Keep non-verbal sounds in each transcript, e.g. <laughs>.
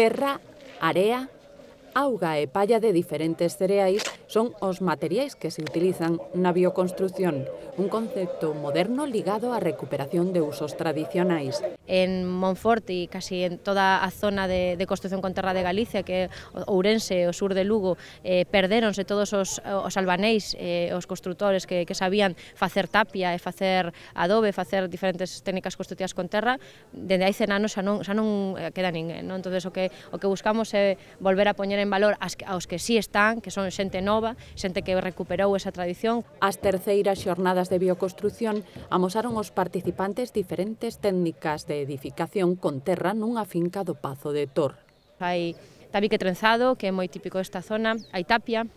terra, area, auga e palla de diferentes cereais son os materiais que se utilizan na bioconstrucción, un concepto moderno ligado á recuperación de usos tradicionais. En Monforte e casi en toda a zona de, de construcción con terra de Galicia, que Ourense, o sur de Lugo, eh, perderonse todos os, os albanéis, eh, os constructores que, que sabían facer tapia e facer adobe, facer diferentes técnicas construtivas con terra, dende hai 100 anos xa non, xa non eh, queda ninguén. Non? Entón, o que, o que buscamos é volver a poñer en valor as, aos que sí están, que son xente nova, nova, xente que recuperou esa tradición. As terceiras xornadas de bioconstrucción amosaron os participantes diferentes técnicas de edificación con terra nunha finca do Pazo de Tor. Hai tabique trenzado, que é moi típico desta zona, hai tapia,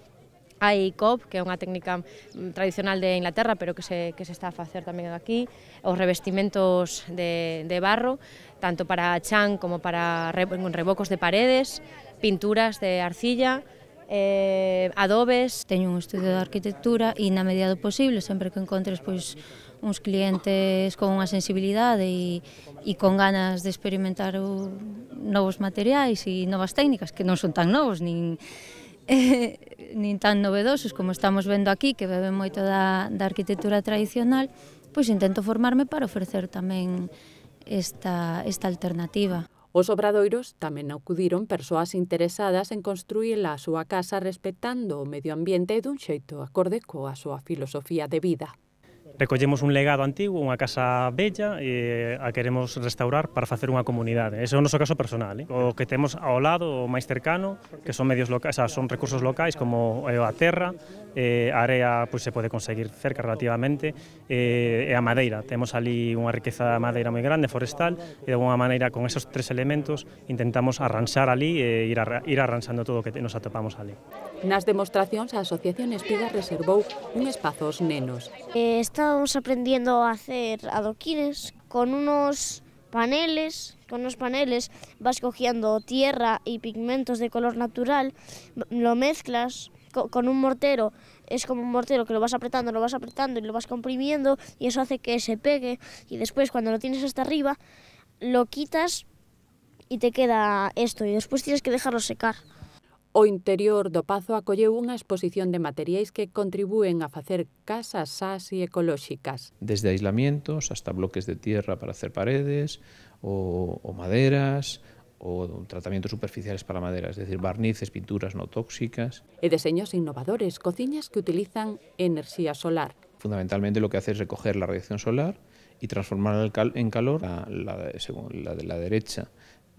hai COP, que é unha técnica mm, tradicional de Inglaterra, pero que se, que se está a facer tamén aquí, os revestimentos de, de barro, tanto para chan como para re, revocos de paredes, pinturas de arcilla, eh, adobes, teño un estudio de arquitectura e na medida do posible, sempre que encontres pois uns clientes con unha sensibilidade e, e con ganas de experimentar o, novos materiais e novas técnicas que non son tan novos nin eh, <laughs> nin tan novedosos como estamos vendo aquí que beben moito da, da arquitectura tradicional pois intento formarme para ofrecer tamén esta, esta alternativa. Os obradoiros tamén acudiron persoas interesadas en construir a súa casa respectando o medio ambiente dun xeito acorde coa súa filosofía de vida recollemos un legado antigo, unha casa bella e a queremos restaurar para facer unha comunidade. Ese é o noso caso personal, eh? o que temos ao lado, o máis cercano, que son medios locais, xa, son recursos locais como eh, a terra, eh, a área pois, se pode conseguir cerca relativamente, eh, e a madeira. Temos ali unha riqueza de madeira moi grande, forestal, e de alguma maneira con esos tres elementos intentamos arranxar ali e ir, a, ir arranxando todo o que nos atopamos ali. Nas demostracións, a Asociación Espiga reservou un espazo aos nenos. Eh, esto Estamos aprendiendo a hacer adoquines con unos paneles, con unos paneles vas cogiendo tierra y pigmentos de color natural, lo mezclas con un mortero, es como un mortero que lo vas apretando, lo vas apretando y lo vas comprimiendo y eso hace que se pegue y después cuando lo tienes hasta arriba lo quitas y te queda esto y después tienes que dejarlo secar. O interior do Pazo acolleu unha exposición de materiais que contribúen a facer casas sas e ecolóxicas. Desde aislamientos hasta bloques de tierra para hacer paredes, o, o maderas, o tratamientos superficiales para madera, es decir, barnices, pinturas no tóxicas. E deseños innovadores, cociñas que utilizan enerxía solar. Fundamentalmente lo que hace es recoger la radiación solar y transformar en calor la, la, según la de la derecha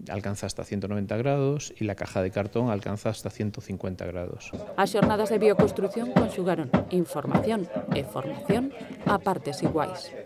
alcanza hasta 190 grados y la caja de cartón alcanza hasta 150 grados. Las jornadas de bioconstrucción conjugaron información e formación a partes iguais.